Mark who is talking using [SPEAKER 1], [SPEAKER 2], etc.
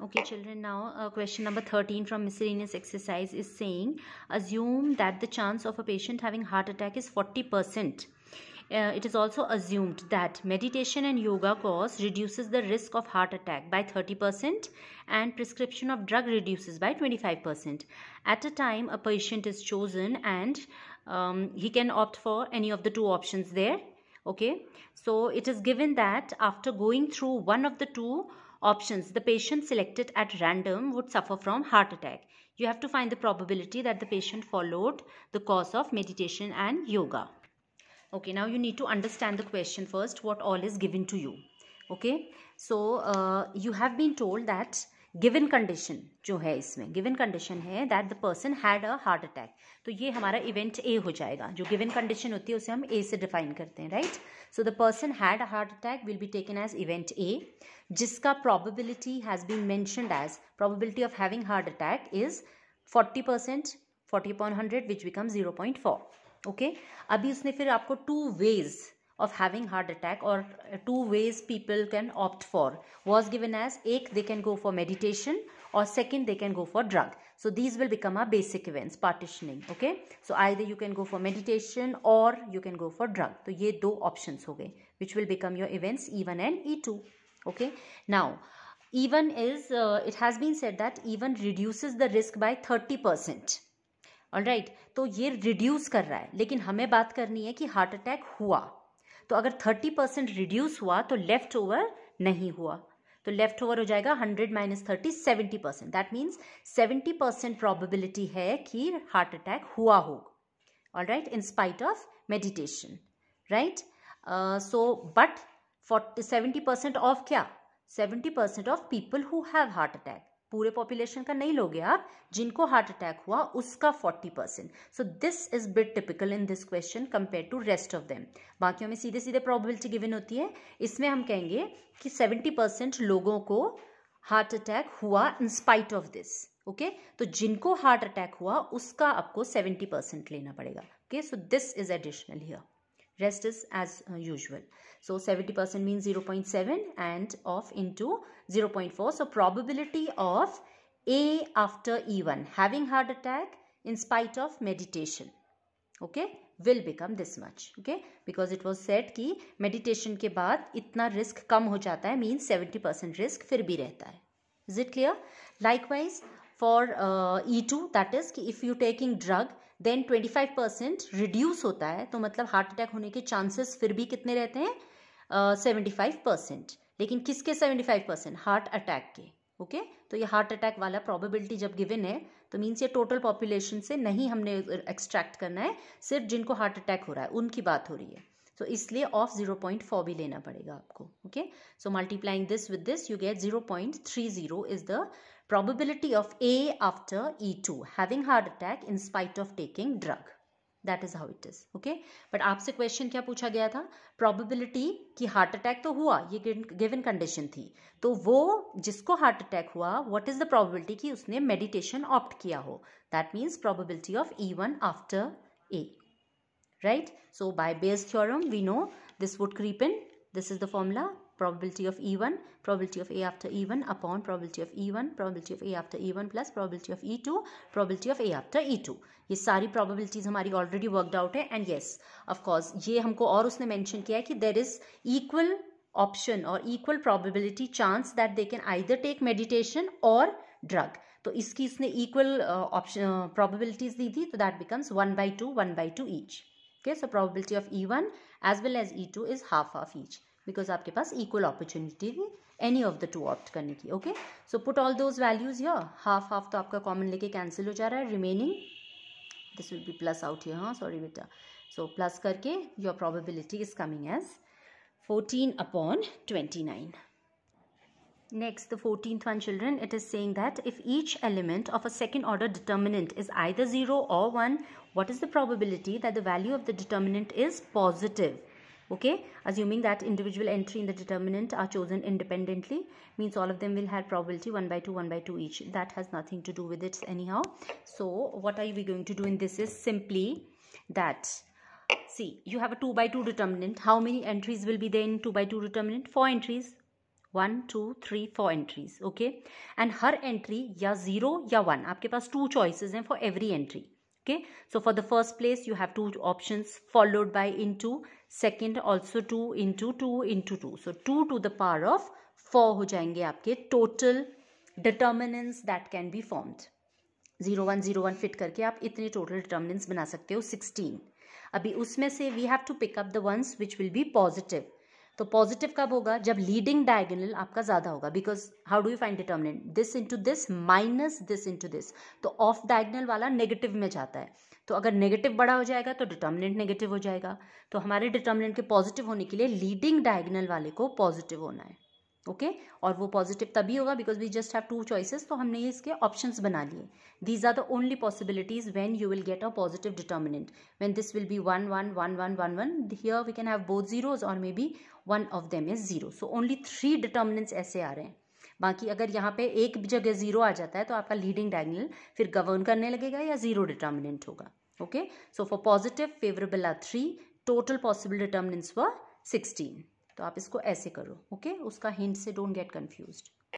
[SPEAKER 1] Okay, children, now uh, question number 13 from miscellaneous exercise is saying, assume that the chance of a patient having heart attack is 40%. Uh, it is also assumed that meditation and yoga course reduces the risk of heart attack by 30% and prescription of drug reduces by 25%. At a time, a patient is chosen and um, he can opt for any of the two options there. Okay, so it is given that after going through one of the two Options The patient selected at random would suffer from heart attack. You have to find the probability that the patient followed the course of meditation and yoga. Okay, now you need to understand the question first what all is given to you. Okay, so uh, you have been told that given condition जो है इसमें given condition है that the person had a heart attack तो ये हमारा event A हो जाएगा जो गिवन कंडीशन होती है उसे हम ए से डिफाइन करते हैं right so the person had a heart attack will be taken as event A जिसका probability has been mentioned as probability of having heart attack is forty percent forty point hundred which become zero point four okay अभी उसने फिर आपको two ways of having heart attack or two ways people can opt for was given as ek they can go for meditation or second they can go for drug so these will become our basic events partitioning okay so either you can go for meditation or you can go for drug तो ye do options ho gaye which will become your events e1 and e2 okay now even is uh, it has been said that even reduces the risk by 30 all right right. तो ये reduce कर रहा है लेकिन हमें बात करनी है कि हार्ट अटैक हुआ तो अगर थर्टी परसेंट रिड्यूस हुआ तो लेफ्ट ओवर नहीं हुआ तो लेफ्ट ओवर हो जाएगा hundred minus thirty seventy percent that means seventy percent probability है कि हार्ट अटैक हुआ हो all right in spite of medication right so but forty seventy percent of क्या seventy percent of people who have heart attack पूरे population का नहीं लोगे आप जिनको हार्ट अटैक हुआ उसका forty percent so this is bit typical in this question compare to rest of them बाकी हमें सीधे सीधे प्रॉबिलिटी गिवन होती है इसमें हम कहेंगे कि सेवेंटी परसेंट लोगों को हार्ट अटैक हुआ in spite of this okay तो जिनको हार्ट अटैक हुआ उसका आपको सेवेंटी परसेंट लेना पड़ेगा okay so this is additional here rest is as usual so 70% means 0.7 and of into 0.4 so probability of a after e1 having heart attack in spite of meditation okay will become this much okay because it was said ki meditation ke baad itna risk kam ho jata hai means 70% risk fir bhi rehta hai is it clear likewise for uh, E2 that is ki if you taking drug then 25 percent reduce होता है तो मतलब heart attack होने के chances फिर भी कितने रहते हैं सेवेंटी फाइव परसेंट लेकिन किसके seventy five percent heart attack के ओके okay? तो ये हार्ट अटैक वाला प्रोबेबिलिटी जब गिवन है तो मीन्स ये टोटल पॉपुलेशन से नहीं हमने एक्सट्रैक्ट करना है सिर्फ जिनको हार्ट अटैक हो रहा है उनकी बात हो रही है तो इसलिए ऑफ जीरो पॉइंट फोर भी लेना पड़ेगा आपको okay so multiplying this with this you get zero point three zero is the probability of A after E2 having heart attack in spite of taking drug. That is how it is okay but आपसे question क्या पूछा गया था probability कि heart attack तो हुआ ये given condition थी तो वो जिसको हार्ट अटैक हुआ व्हाट इज द प्रॉबिबिलिटी कि उसने मेडिटेशन ऑप्ट किया हो that means probability of E one after A right so by Bayes theorem we know this would creep in this is the formula probability of E1, probability of A after E1 upon probability of E1, probability of A after E1 plus probability of E2, probability of A after E2. ये सारी probabilities हमारी already worked out है and yes, of course, ये हमको और उसने mention किया है कि there is equal option or equal probability chance that they can either take meditation or drug. तो इसकी इसने equal ऑप्शन probabilities दी थी तो that becomes one by two one by two each. Okay, so probability of E1 as well as E2 is half of each. Because आपके पास equal opportunity थी any of the two opt करने की okay so put all those values या half half तो आपका common लेके cancel हो जा रहा है remaining this will be plus out here हाँ सॉरी बेटा सो प्लस करके your probability is coming as fourteen upon twenty nine Next, the 14th one, children, it is saying that if each element of a second order determinant is either 0 or 1, what is the probability that the value of the determinant is positive? okay assuming that individual entry in the determinant are chosen independently means all of them will have probability 1 by 2 1 by 2 each that has nothing to do with it anyhow so what are we going to do in this is simply that see you have a 2 by 2 determinant how many entries will be there in 2 by 2 determinant 4 entries 1 2 3 4 entries okay and her entry ya 0 ya 1 आपके पास two choices हैं for every entry okay so for the first place you have two options followed by into second also two into two into two so two to the power of four ho jayenge aapke total determinants that can be formed zero one zero one fit करके आप इतने total determinants बना सकते हो 16 अभी उसमें से we have to pick up the ones which will be positive तो पॉजिटिव कब होगा जब लीडिंग डायगोनल आपका ज़्यादा होगा because how do you find determinant this into this minus this into this तो ऑफ डायगोनल वाला नेगेटिव में जाता है तो अगर नेगेटिव बड़ा हो जाएगा तो डिटर्मिनेंट नेगेटिव हो जाएगा तो हमारे डिटर्मिनेंट के पॉजिटिव होने के लिए लीडिंग डायगोनल वाले को पॉजिटिव होना है ओके okay? और वो पॉजिटिव तभी होगा because we just have two choices तो हमने ये इसके ऑप्शंस बना लिए these are the only possibilities when you will get a positive determinant when this will be one one one one one one here we can have both zeros और may be one of them is zero so only three determinants ऐसे आ रहे हैं बाकी अगर यहाँ पे एक जगह जीरो आ जाता है तो आपका लीडिंग डायगनल फिर गवर्न करने लगेगा या जीरो डिटर्मिनेंट होगा okay so for positive favourable are three total possible determinants व सिक्सटीन तो आप इसको ऐसे करो ओके उसका हिंट से डोंट गेट कन्फ्यूज